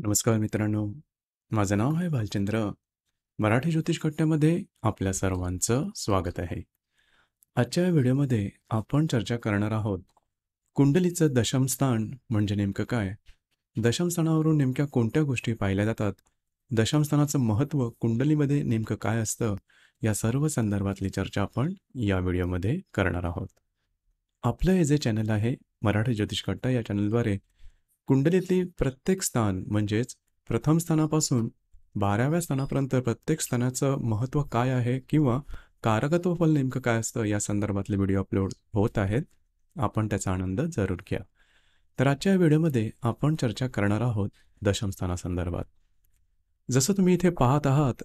नमस्कार मित्रांनो माझं नाव आहे भालचंद्र मराठी ज्योतिष कट्ट्यामध्ये आपल्या सर्वांचं स्वागत आहे आजच्या या व्हिडिओमध्ये आपण चर्चा करणार आहोत कुंडलीचं दशमस्थान म्हणजे नेमकं काय दशमस्थानावरून नेमक्या कोणत्या गोष्टी पाहिल्या जातात दशमस्थानाचं महत्त्व कुंडलीमध्ये नेमकं काय असतं या सर्व संदर्भातली चर्चा आपण या व्हिडिओमध्ये करणार आहोत आपलं हे जे चॅनल आहे मराठी ज्योतिष कट्टा या चॅनलद्वारे कुंडलीतली प्रत्येक स्थान म्हणजेच प्रथम स्थानापासून बाराव्या स्थानापर्यंत प्रत्येक स्थानाचं महत्त्व काय आहे किंवा कारकत्व फल नेमकं काय असतं या संदर्भातले व्हिडिओ अपलोड होत आहेत आपण त्याचा आनंद जरूर घ्या तर आजच्या व्हिडिओमध्ये आपण चर्चा करणार आहोत दशमस्थानासंदर्भात जसं तुम्ही इथे पाहत आहात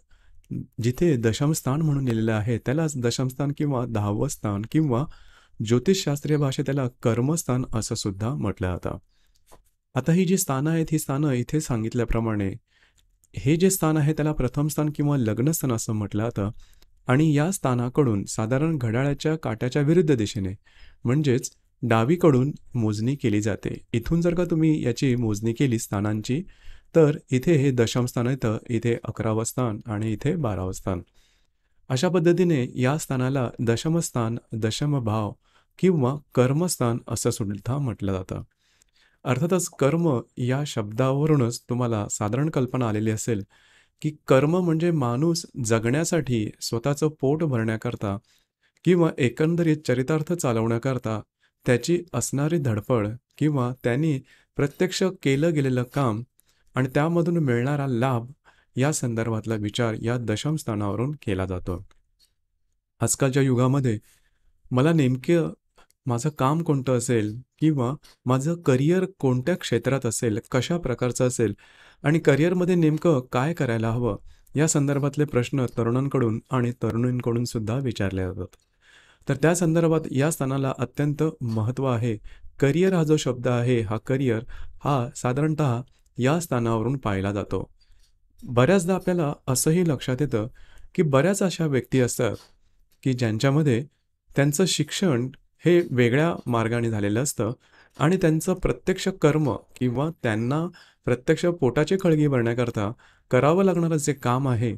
जिथे दशमस्थान म्हणून लिहिलेलं आहे त्यालाच दशमस्थान किंवा दहावं स्थान किंवा ज्योतिषशास्त्रीय भाषेत त्याला कर्मस्थान असं सुद्धा म्हटलं जातं आता ही जी स्थानं आहेत ही स्थानं इथे सांगितल्याप्रमाणे हे जे स्थान आहे त्याला प्रथम स्थान किंवा लग्नस्थान असं म्हटलं जातं आणि या स्थानाकडून साधारण घड्याळाच्या काट्याच्या विरुद्ध दिशेने म्हणजेच डावीकडून मोजणी केली जाते इथून जर का तुम्ही याची मोजणी केली स्थानांची तर इथे हे दशमस्थान येतं इथे अकरावं स्थान आणि इथे बारावं स्थान अशा पद्धतीने या स्थानाला दशमस्थान दशमभाव किंवा कर्मस्थान असं सुद्धा म्हटलं जातं अर्थातच कर्म या शब्दावरूनच तुम्हाला साधारण कल्पना आलेली असेल की कर्म म्हणजे माणूस जगण्यासाठी स्वतःचं पोट भरण्याकरता किंवा एकंदरीत चरितार्थ चालवण्याकरता त्याची असणारी धडपड किंवा त्यांनी प्रत्यक्ष केलं गेलेलं काम आणि त्यामधून मिळणारा लाभ या संदर्भातला विचार या दशम स्थानावरून केला जातो आजकालच्या युगामध्ये मला नेमकं माझं काम कोणतं असेल किंवा माझं करिअर कोणत्या क्षेत्रात असेल कशा प्रकारचं असेल आणि करिअरमध्ये नेमकं काय करायला हवं या संदर्भातले प्रश्न तरुणांकडून आणि तरुणींकडून सुद्धा विचारले जातात तर त्या संदर्भात या स्थानाला अत्यंत महत्त्व आहे करिअर हा जो शब्द आहे हा करिअर हा साधारणत या स्थानावरून पाहिला जातो बऱ्याचदा आपल्याला असंही लक्षात येतं की बऱ्याच अशा व्यक्ती असतात की ज्यांच्यामध्ये त्यांचं शिक्षण हे वेगळ्या मार्गाने झालेलं असतं आणि त्यांचं प्रत्यक्ष कर्म किंवा त्यांना प्रत्यक्ष पोटाचे खळगी भरण्याकरता करावं लागणारं जे काम आहे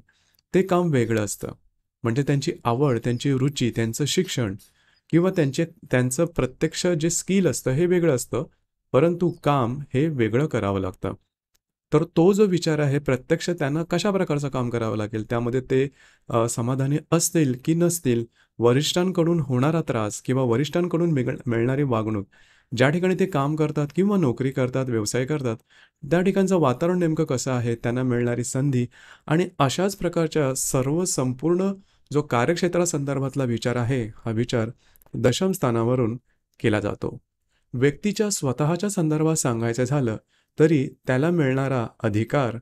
ते काम वेगळं असतं म्हणजे त्यांची आवड त्यांची रुची त्यांचं शिक्षण किंवा त्यांचे त्यांचं प्रत्यक्ष जे स्किल असतं हे वेगळं असतं परंतु काम हे वेगळं करावं लागतं तर तो जो विचार आहे प्रत्यक्ष त्यांना कशा प्रकारचं काम करावं लागेल त्यामध्ये ते समाधानी असतील की नसतील वरिष्ठांकडून होणारा त्रास किंवा वरिष्ठांकडून मिळणारी वागणूक ज्या ठिकाणी ते काम करतात किंवा नोकरी करतात व्यवसाय करतात त्या ठिकाणचं वातावरण नेमकं कसं आहे त्यांना मिळणारी संधी आणि अशाच प्रकारच्या सर्व संपूर्ण जो कार्यक्षेत्रासंदर्भातला विचार आहे हा विचार दशम स्थानावरून केला जातो व्यक्तीच्या स्वतःच्या संदर्भात सांगायचं झालं तरी त्याला मिळणारा अधिकार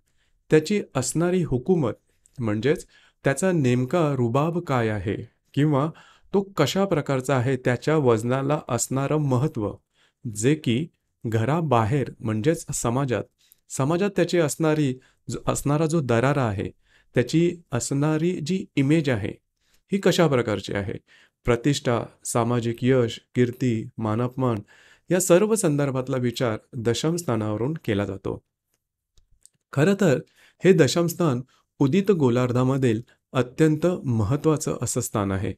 त्याची असणारी हुकूमत म्हणजेच त्याचा नेमका रुबाब काय आहे किंवा तो कशा प्रकारचा आहे त्याच्या वजनाला असणारं महत्त्व जे की घराबाहेर म्हणजेच समाजात समाजात त्याची असणारी असणारा जो दरारा आहे त्याची असणारी जी इमेज आहे ही कशा प्रकारची आहे प्रतिष्ठा सामाजिक यश कीर्ती मानपमान या सर्व संदर्भातला विचार दशमस्थानावरून केला जातो खरं तर हे दशमस्थान उदित गोलार्धामधील अत्यंत महत्वाचं असं स्थान आहे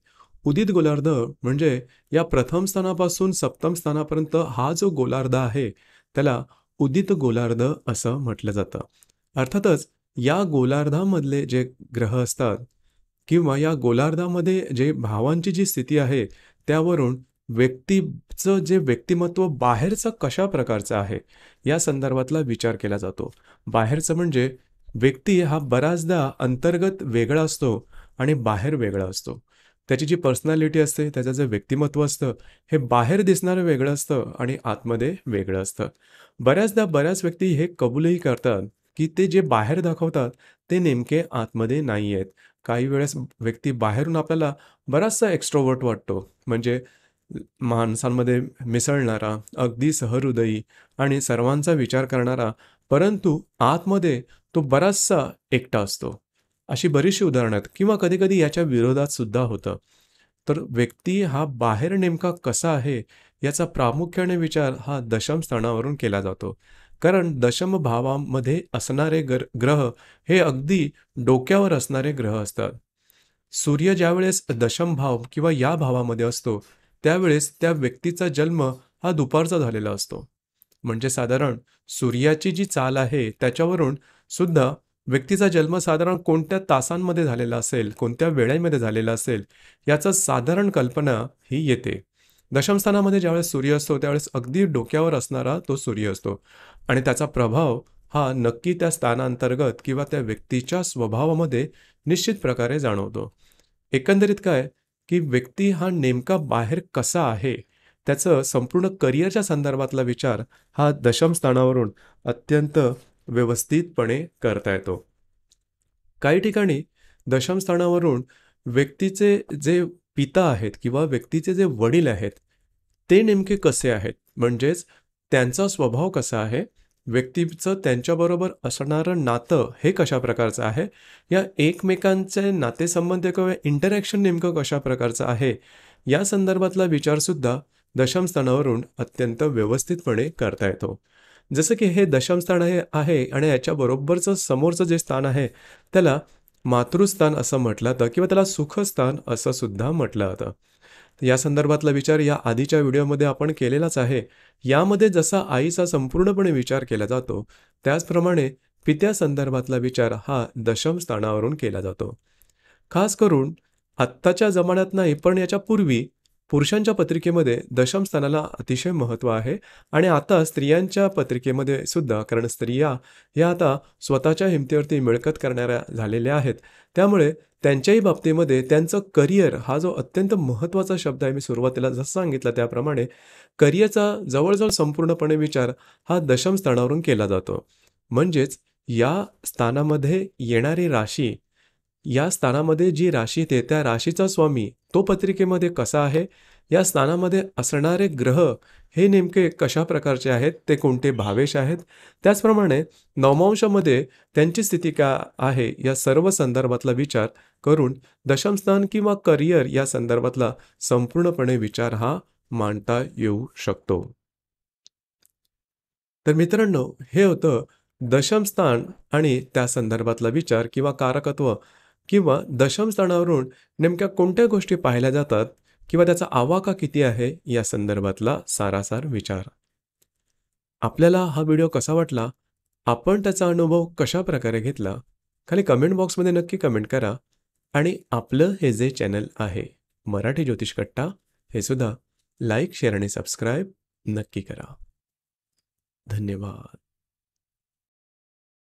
उदित गोलार्ध म्हणजे या प्रथम स्थानापासून सप्तम स्थानापर्यंत हा जो गोलार्ध आहे त्याला उदित गोलार्ध असं म्हटलं जातं अर्थातच या गोलार्धामधले जे ग्रह असतात किंवा या गोलार्धामध्ये जे भावांची जी स्थिती आहे त्यावरून व्यक्तीचं जे व्यक्तिमत्व बाहेरचं कशा प्रकारचं आहे या संदर्भातला विचार केला जातो बाहेरचं म्हणजे व्यक्ती हा बऱ्याचदा अंतर्गत वेगळा असतो आणि बाहेर वेगळा असतो त्याची जी पर्सनॅलिटी असते त्याचं जे व्यक्तिमत्व असतं हे बाहेर दिसणारं वेगळं असतं आणि आतमध्ये वेगळं असतं बऱ्याचदा बऱ्याच व्यक्ती हे कबूलही करतात की ते जे बाहेर दाखवतात ते नेमके आतमध्ये नाही आहेत काही वेळेस व्यक्ती बाहेरून आपल्याला बराचसा एक्स्ट्रोवर्ट वाटतो म्हणजे माणसांमध्ये मिसळणारा अगदी सहहृदयी आणि सर्वांचा विचार करणारा परंतु आतमध्ये तो बराचसा एकटा असतो अशी बरीचशी उदाहरणात किंवा कधीकधी याच्या विरोधात सुद्धा होतं तर व्यक्ती हा बाहेर नेमका कसा आहे याचा प्रामुख्याने विचार हा दशम स्थानावरून केला जातो कारण दशम भावामध्ये असणारे ग्रह हे अगदी डोक्यावर असणारे ग्रह असतात सूर्य ज्यावेळेस दशम भाव किंवा या भावामध्ये असतो त्यावेळेस त्या व्यक्तीचा जन्म हा दुपारचा झालेला असतो म्हणजे साधारण सूर्याची जी चाल आहे त्याच्यावरून सुद्धा व्यक्तीचा जन्म साधारण कोणत्या तासांमध्ये झालेला असेल कोणत्या वेळेमध्ये झालेला असेल याचा साधारण कल्पना ही येते दशमस्थानामध्ये ज्यावेळेस सूर्य असतो त्यावेळेस अगदी डोक्यावर असणारा तो सूर्य असतो आणि त्याचा प्रभाव हा नक्की त्या स्थानांतर्गत किंवा त्या व्यक्तीच्या स्वभावामध्ये निश्चित प्रकारे जाणवतो एकंदरीत काय की व्यक्ती हा नेमका बाहेर कसा आहे त्याचं संपूर्ण करिअरच्या संदर्भातला विचार हा दशम स्थानावरून अत्यंत व्यवस्थितपणे करता येतो काही ठिकाणी दशम स्थानावरून व्यक्तीचे जे पिता आहेत किंवा व्यक्तीचे जे वडील आहेत ते नेमके कसे आहेत म्हणजेच त्यांचा स्वभाव कसा आहे व्यक्तीचं त्यांच्याबरोबर असणारं नातं हे कशा प्रकारचं आहे या एकमेकांचे नातेसंबंध किंवा इंटरॅक्शन नेमकं कशा प्रकारचं आहे या संदर्भातला विचारसुद्धा दशमस्थानावरून अत्यंत व्यवस्थितपणे करता येतो जसं की हे दशमस्थान हे आहे आणि याच्याबरोबरचं समोरचं जे स्थान आहे त्याला मातृस्थान असं म्हटलं जातं किंवा त्याला सुखस्थान असं सुद्धा म्हटलं जातं या संदर्भातला विचार या आधीच्या व्हिडिओमध्ये आपण केलेलाच आहे यामध्ये जसा आईचा संपूर्णपणे विचार केला जातो त्याचप्रमाणे पित्या संदर्भातला विचार हा दशम स्थानावरून केला जातो खास करून आत्ताच्या जमान्यात नाही पण याच्या पूर्वी पुरुषांच्या पत्रिकेमध्ये दशम स्थानाला अतिशय महत्त्व आहे आणि आता स्त्रियांच्या पत्रिकेमध्ये सुद्धा कारण स्त्रिया ह्या आता स्वतःच्या हिमतीवरती मिळकत करणाऱ्या झालेल्या आहेत त्यामुळे त्यांच्याही बाबतीमध्ये त्यांचं करिअर हा जो अत्यंत महत्त्वाचा शब्द आहे मी सुरुवातीला जसं सांगितलं त्याप्रमाणे करिअरचा जवळजवळ संपूर्णपणे विचार हा दशमस्थानावरून केला जातो म्हणजेच या स्थानामध्ये येणारी राशी या स्थानामध्ये जी राशी येते त्या राशीचा स्वामी तो पत्रिकेमध्ये कसा आहे या स्थानामध्ये असणारे ग्रह हे नेमके कशा प्रकारचे आहेत ते कोणते भावेश आहेत त्याचप्रमाणे नवमांशामध्ये त्यांची स्थिती काय आहे या सर्व संदर्भातला विचार करून दशमस्थान किंवा करिअर या संदर्भातला संपूर्णपणे विचार हा मांडता येऊ शकतो तर मित्रांनो हे होतं दशमस्थान आणि त्या संदर्भातला विचार किंवा कारकत्व किंवा दशमस्थानावरून नेमक्या कोणत्या गोष्टी पाहिल्या जातात किंवा त्याचा आवाका किती आहे या संदर्भातला सारासार विचार आपल्याला हा व्हिडिओ कसा वाटला आपण त्याचा अनुभव कशा प्रकारे घेतला खाली कमेंट बॉक्समध्ये नक्की कमेंट करा आणि आपलं हे जे चॅनल आहे मराठी ज्योतिष कट्टा हे सुद्धा लाईक शेअर आणि सबस्क्राईब नक्की करा धन्यवाद